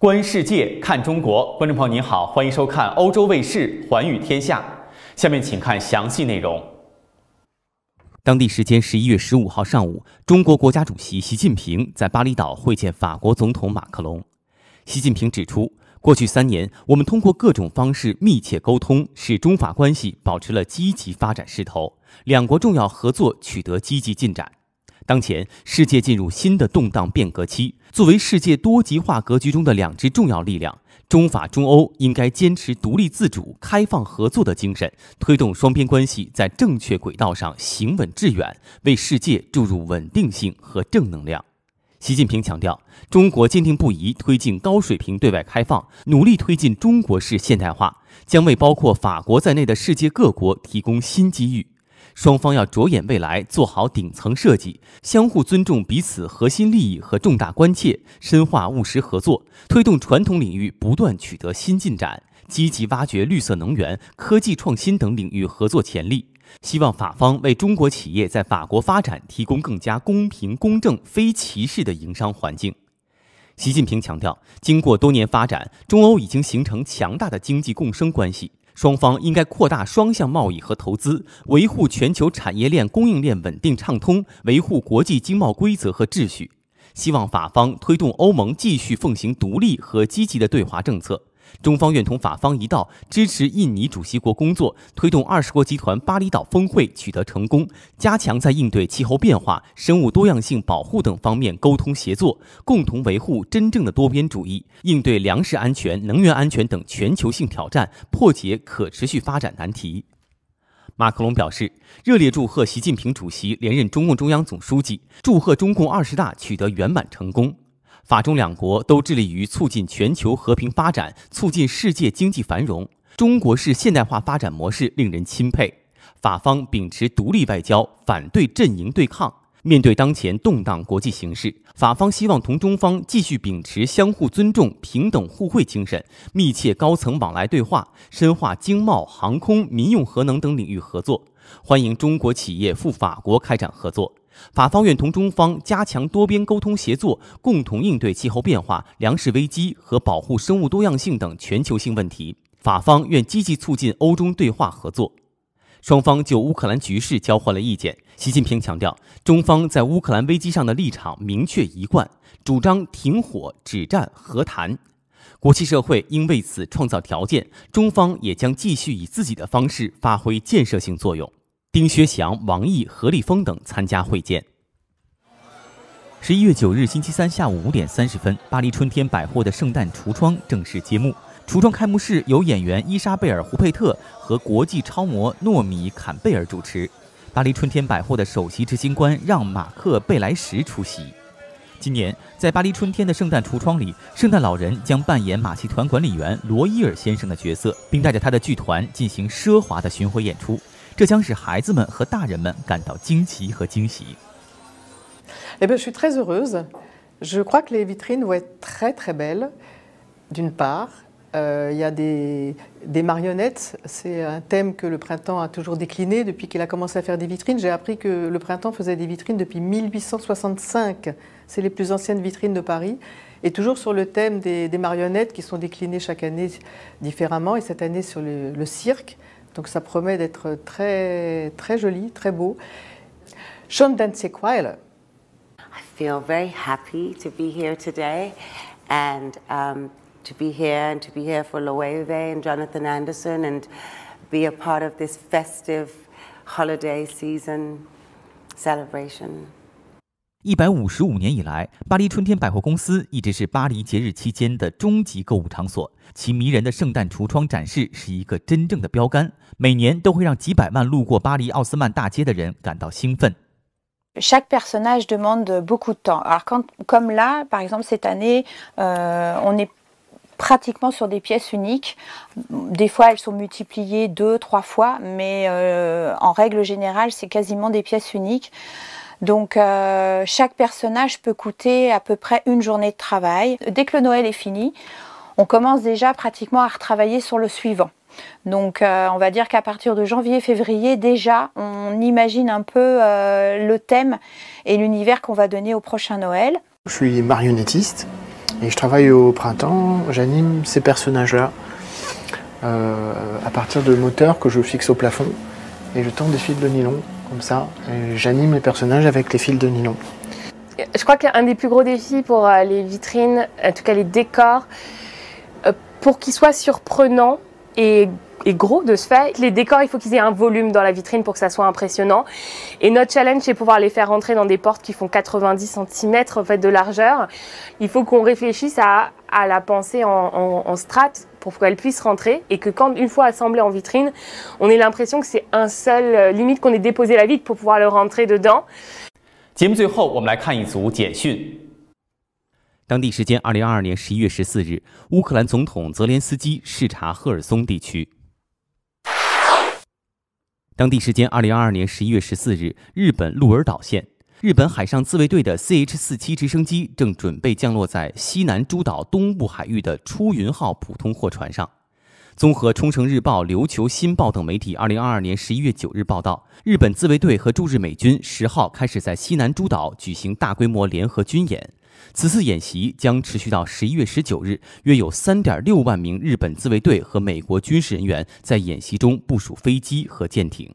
观世界，看中国。观众朋友您好，欢迎收看欧洲卫视《寰宇天下》。下面请看详细内容。当地时间十一月十五号上午，中国国家主席习近平在巴厘岛会见法国总统马克龙。习近平指出，过去三年，我们通过各种方式密切沟通，使中法关系保持了积极发展势头，两国重要合作取得积极进展。当前世界进入新的动荡变革期，作为世界多极化格局中的两支重要力量，中法中欧应该坚持独立自主、开放合作的精神，推动双边关系在正确轨道上行稳致远，为世界注入稳定性和正能量。习近平强调，中国坚定不移推进高水平对外开放，努力推进中国式现代化，将为包括法国在内的世界各国提供新机遇。双方要着眼未来，做好顶层设计，相互尊重彼此核心利益和重大关切，深化务实合作，推动传统领域不断取得新进展，积极挖掘绿色能源、科技创新等领域合作潜力。希望法方为中国企业在法国发展提供更加公平、公正、非歧视的营商环境。习近平强调，经过多年发展，中欧已经形成强大的经济共生关系。双方应该扩大双向贸易和投资，维护全球产业链、供应链稳定畅通，维护国际经贸规则和秩序。希望法方推动欧盟继续奉行独立和积极的对华政策。中方愿同法方一道，支持印尼主席国工作，推动二十国集团巴厘岛峰会取得成功，加强在应对气候变化、生物多样性保护等方面沟通协作，共同维护真正的多边主义，应对粮食安全、能源安全等全球性挑战，破解可持续发展难题。马克龙表示，热烈祝贺习近平主席连任中共中央总书记，祝贺中共二十大取得圆满成功。法中两国都致力于促进全球和平发展，促进世界经济繁荣。中国式现代化发展模式令人钦佩。法方秉持独立外交，反对阵营对抗。面对当前动荡国际形势，法方希望同中方继续秉持相互尊重、平等互惠精神，密切高层往来对话，深化经贸、航空、民用核能等领域合作，欢迎中国企业赴法国开展合作。法方愿同中方加强多边沟通协作，共同应对气候变化、粮食危机和保护生物多样性等全球性问题。法方愿积极促进欧中对话合作。双方就乌克兰局势交换了意见。习近平强调，中方在乌克兰危机上的立场明确一贯，主张停火、止战、和谈。国际社会应为此创造条件。中方也将继续以自己的方式发挥建设性作用。丁薛祥、王毅、何立峰等参加会见。十一月九日星期三下午五点三十分，巴黎春天百货的圣诞橱窗正式揭幕。橱窗开幕式由演员伊莎贝尔·胡佩特和国际超模诺米·坎贝尔主持。巴黎春天百货的首席执行官让·马克·贝莱什出席。今年，在巴黎春天的圣诞橱窗里，圣诞老人将扮演马戏团管理员罗伊尔先生的角色，并带着他的剧团进行奢华的巡回演出。je suis très heureuse. Je crois que les vitrines vont être très très belles, d'une part. Euh, il y a des, des marionnettes, c'est un thème que le printemps a toujours décliné depuis qu'il a commencé à faire des vitrines. J'ai appris que le printemps faisait des vitrines depuis 1865, c'est les plus anciennes vitrines de Paris, et toujours sur le thème des, des marionnettes qui sont déclinées chaque année différemment, et cette année sur le, le cirque. Donc ça promet d'être très, très joli, très beau. Schon den I feel very happy to be here today and um, to be here and to be here for Loewe and Jonathan Anderson and be a part of this festive holiday season celebration. 一百五十五年以来，巴黎春天百货公司一直是巴黎节日期间的终极购物场所。其迷人的圣诞橱窗展示是一个真正的标杆，每年都会让几百万路过巴黎奥斯曼大街的人感到兴奋。chaque personnage demande beaucoup de temps. alors comme là, par exemple cette année, on est pratiquement sur des pièces uniques. des fois elles sont multipliées deux, trois fois, mais en règle générale c'est quasiment des pièces uniques. Donc euh, chaque personnage peut coûter à peu près une journée de travail. Dès que le Noël est fini, on commence déjà pratiquement à retravailler sur le suivant. Donc euh, on va dire qu'à partir de janvier-février, déjà, on imagine un peu euh, le thème et l'univers qu'on va donner au prochain Noël. Je suis marionnettiste et je travaille au printemps, j'anime ces personnages-là à partir de moteurs que je fixe au plafond et je tends des fils de nylon comme ça. J'anime les personnages avec les fils de nylon. Je crois qu'un des plus gros défis pour euh, les vitrines, en tout cas les décors, euh, pour qu'ils soient surprenants et gros de ce fait. Les décors, il faut qu'ils aient un volume dans la vitrine pour que ça soit impressionnant. Et notre challenge, c'est pouvoir les faire rentrer dans des portes qui font 90 cm de largeur. Il faut qu'on réfléchisse à, la pensée en, en, 节目最后，我们来看一组简讯。当地时间2022年11月14日，乌克兰总统泽连斯基视察赫尔松地区。当地时间2022年11月14日，日本鹿儿岛县。日本海上自卫队的 CH-47 直升机正准备降落在西南诸岛东部海域的出云号普通货船上。综合《冲绳日报》、《琉球新报》等媒体，二零二二年十一月九日报道，日本自卫队和驻日美军十号开始在西南诸岛举行大规模联合军演。此次演习将持续到十一月十九日，约有三点六万名日本自卫队和美国军事人员在演习中部署飞机和舰艇。